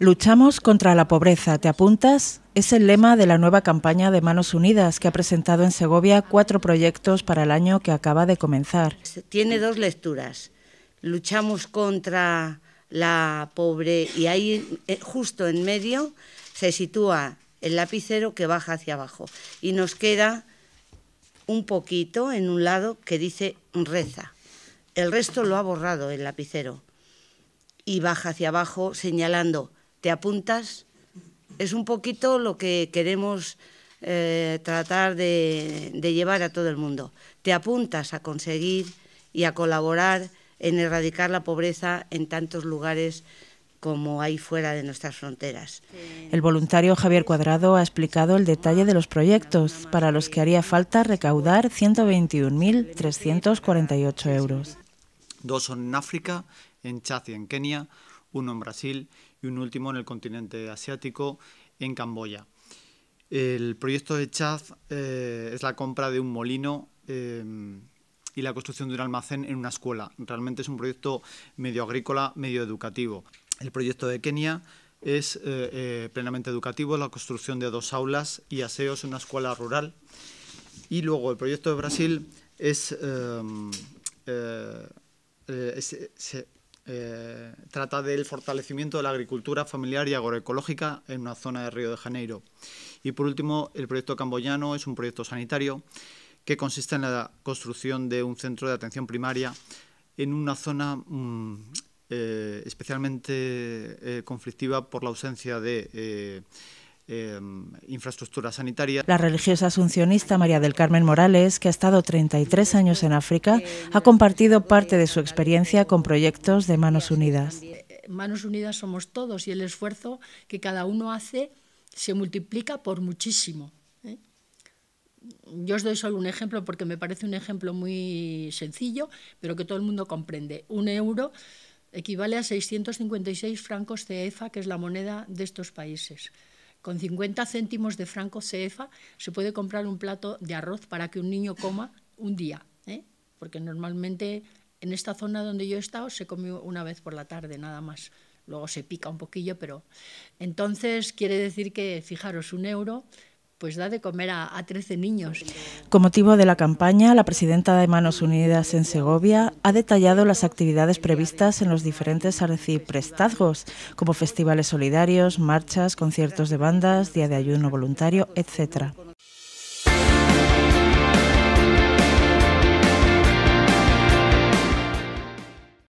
Luchamos contra la pobreza, ¿te apuntas? Es el lema de la nueva campaña de Manos Unidas que ha presentado en Segovia cuatro proyectos para el año que acaba de comenzar. Tiene dos lecturas. Luchamos contra la pobre y ahí eh, justo en medio se sitúa el lapicero que baja hacia abajo y nos queda un poquito en un lado que dice reza. El resto lo ha borrado el lapicero y baja hacia abajo señalando te apuntas. Es un poquito lo que queremos eh, tratar de, de llevar a todo el mundo. Te apuntas a conseguir y a colaborar en erradicar la pobreza en tantos lugares como hay fuera de nuestras fronteras. El voluntario Javier Cuadrado ha explicado el detalle de los proyectos para los que haría falta recaudar 121.348 euros. Dos son en África, en Chad y en Kenia, uno en Brasil y un último en el continente asiático, en Camboya. El proyecto de Chad eh, es la compra de un molino eh, y la construcción de un almacén en una escuela. Realmente es un proyecto medio agrícola, medio educativo. El proyecto de Kenia es eh, plenamente educativo, la construcción de dos aulas y aseos en una escuela rural. Y luego el proyecto de Brasil es eh, trata del fortalecimiento de la agricultura familiar y agroecológica en una zona de Río de Janeiro. Y por último, el proyecto camboyano es un proyecto sanitario que consiste en la construcción de un centro de atención primaria en una zona mm, eh, especialmente eh, conflictiva por la ausencia de Em, infraestructura sanitaria. La religiosa asuncionista María del Carmen Morales, que ha estado 33 años en África, ha compartido parte de su experiencia con proyectos de Manos Unidas. Eh, eh, Manos Unidas somos todos y el esfuerzo que cada uno hace se multiplica por muchísimo. ¿eh? Yo os doy solo un ejemplo porque me parece un ejemplo muy sencillo, pero que todo el mundo comprende. Un euro equivale a 656 francos CFA, e que es la moneda de estos países. Con 50 céntimos de franco CEFA se puede comprar un plato de arroz para que un niño coma un día, ¿eh? porque normalmente en esta zona donde yo he estado se come una vez por la tarde nada más. Luego se pica un poquillo, pero entonces quiere decir que, fijaros, un euro pues da de comer a, 13 niños. Con motivo de la campaña, la presidenta de Manos Unidas en Segovia ha detallado las actividades previstas en los diferentes arciprestazgos, como festivales solidarios, marchas, conciertos de bandas, día de ayuno voluntario, etc.